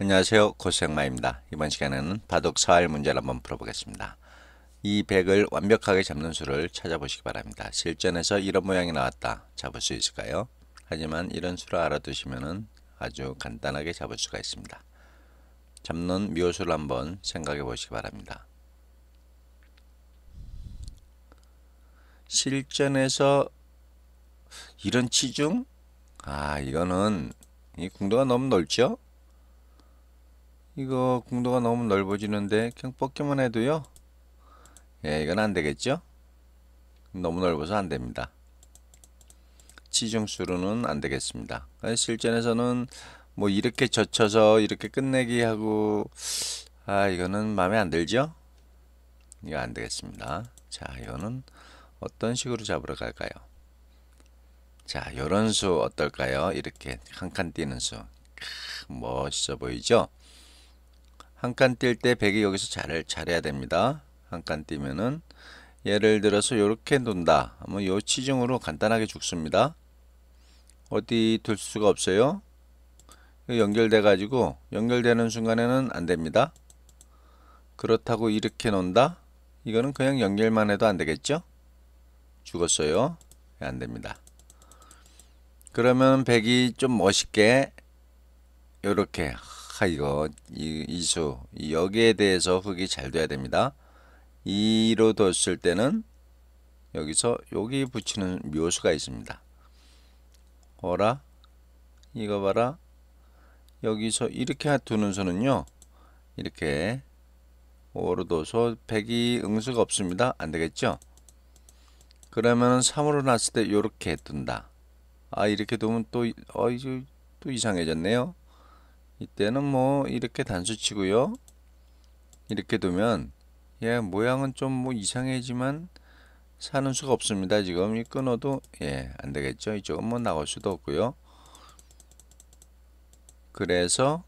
안녕하세요. 고생마입니다. 이번 시간에는 바둑 사활 문제를 한번 풀어보겠습니다. 이 백을 완벽하게 잡는 수를 찾아보시기 바랍니다. 실전에서 이런 모양이 나왔다. 잡을 수 있을까요? 하지만 이런 수를 알아두시면 아주 간단하게 잡을 수가 있습니다. 잡는 묘수를 한번 생각해 보시기 바랍니다. 실전에서 이런 치중? 아 이거는 이 궁도가 너무 넓죠? 이거 공도가 너무 넓어지는데 그냥 뽑기만 해도요 예 이건 안되겠죠 너무 넓어서 안됩니다 치중수로는 안되겠습니다 실전에서는 뭐 이렇게 젖혀서 이렇게 끝내기 하고 아 이거는 마음에 안들죠 이거 안되겠습니다 자 이거는 어떤 식으로 잡으러 갈까요 자 요런 수 어떨까요 이렇게 한칸띄는수 멋있어 보이죠 한칸뛸때 백이 여기서 잘, 잘해야 됩니다. 한 칸 뛰면은 예를 들어서 이렇게 돈다. 뭐요 치중으로 간단하게 죽습니다. 어디 둘 수가 없어요. 연결돼 가지고 연결되는 순간에는 안 됩니다. 그렇다고 이렇게 논다. 이거는 그냥 연결만 해도 안 되겠죠? 죽었어요. 예, 안 됩니다. 그러면 백이 좀 멋있게 요렇게 하 아, 이거 이 이수 여기에 대해서 흙이 잘 돼야 됩니다. 2로 뒀을 때는 여기서 여기 붙이는 묘수가 있습니다. 어라 이거 봐라 여기서 이렇게 두는 수는요 이렇게 5로 둬서 100이 응수가 없습니다. 안되겠죠? 그러면 3으로 놨을 때 이렇게 둔다. 아 이렇게 두면 또, 어, 또 이상해졌네요. 이때는 뭐 이렇게 단수치고요 이렇게 두면 예 모양은 좀 뭐 이상해지만 사는 수가 없습니다 지금 이 끊어도 예 안되겠죠 이쪽은 뭐 나올 수도 없고요 그래서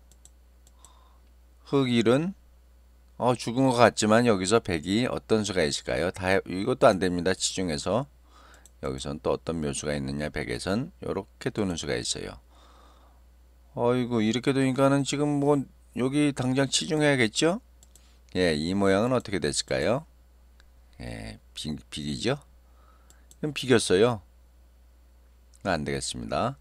흑일은 어, 죽은 것 같지만 여기서 백이 어떤 수가 있을까요? 다 이것도 안 됩니다. 지중에서 여기선 또 어떤 묘수가 있느냐 백에선 이렇게 두는 수가 있어요. 어이구 이렇게 되니까는 지금 뭐 여기 당장 치중해야겠죠? 예, 이 모양은 어떻게 됐을까요? 예, 비, 비기죠? 그럼 비겼어요. 안 되겠습니다.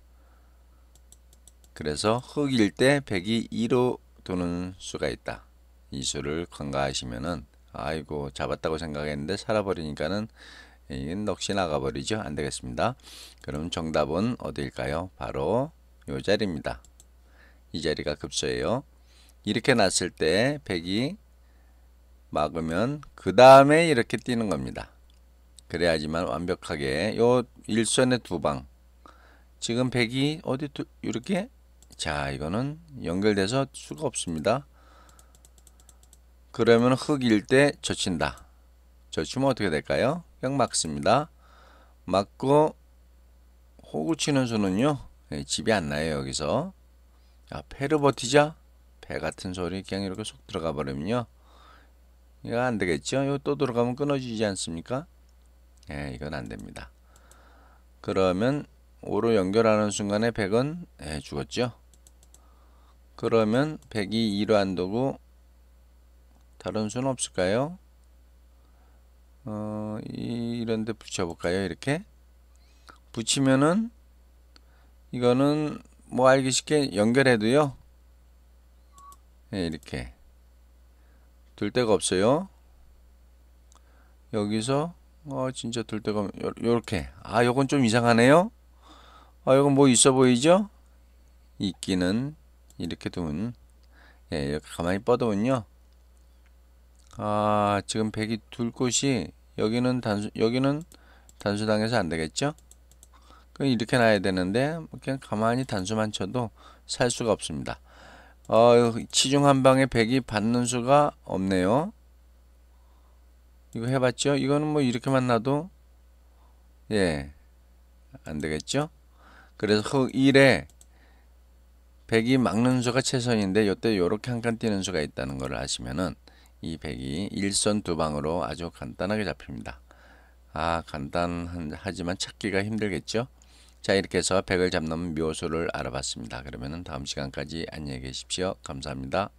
그래서 흙일 때1 0이 2로 도는 수가 있다. 이 수를 관가하시면은 아이고 잡았다고 생각했는데 살아버리니까는 이건 넋이 나가버리죠. 안 되겠습니다. 그럼 정답은 어디일까요? 바로 요 자리입니다. 이 자리가 급소예요. 이렇게 났을 때백이 막으면 그 다음에 이렇게 뛰는 겁니다. 그래야지만 완벽하게 요 일선의 두방 지금 백이 어디 두, 이렇게 자 이거는 연결돼서 수가 없습니다. 그러면 흙일 때 젖힌다. 젖히면 어떻게 될까요? 그냥 막습니다. 막고 호구 치는 수는요. 예, 집이 안 나요 여기서. 야, 아, 패를 버티자. 배 같은 소리 그냥 이렇게 쏙 들어가 버리면요. 이거 안 되겠죠? 이거 또 들어가면 끊어지지 않습니까? 예, 이건 안 됩니다. 그러면 5로 연결하는 순간에 100은 예, 죽었죠? 그러면 100이 2로 안 되고 다른 수는 없을까요? 어, 이런데 붙여볼까요? 이렇게 붙이면은 이거는 뭐 알기 쉽게 연결해도요. 네, 이렇게 둘 데가 없어요. 여기서 어 진짜 둘 데가 요, 렇게아 요건 좀 이상하네요. 아 요건 뭐 있어 보이죠? 있기는 이렇게 두면 예, 이렇게 가만히 뻗으면요. 아 지금 백이 둘 곳이 여기는 단수 여기는 단수당해서 안 되겠죠? 그냥 이렇게 놔야 되는데 그냥 가만히 단수만 쳐도 살 수가 없습니다. 어, 치중 한 방에 100이 받는 수가 없네요. 이거 해봤죠? 이거는 뭐 이렇게만 놔도 예, 안 되겠죠? 그래서 흑 1에 100이 막는 수가 최선인데 요때 이렇게한 칸 뛰는 수가 있다는 걸 아시면은 이 100이 일선 두 방으로 아주 간단하게 잡힙니다. 아, 간단하지만 찾기가 힘들겠죠? 자 이렇게 해서 백을 잡는 묘수를 알아봤습니다. 그러면 다음 시간까지 안녕히 계십시오. 감사합니다.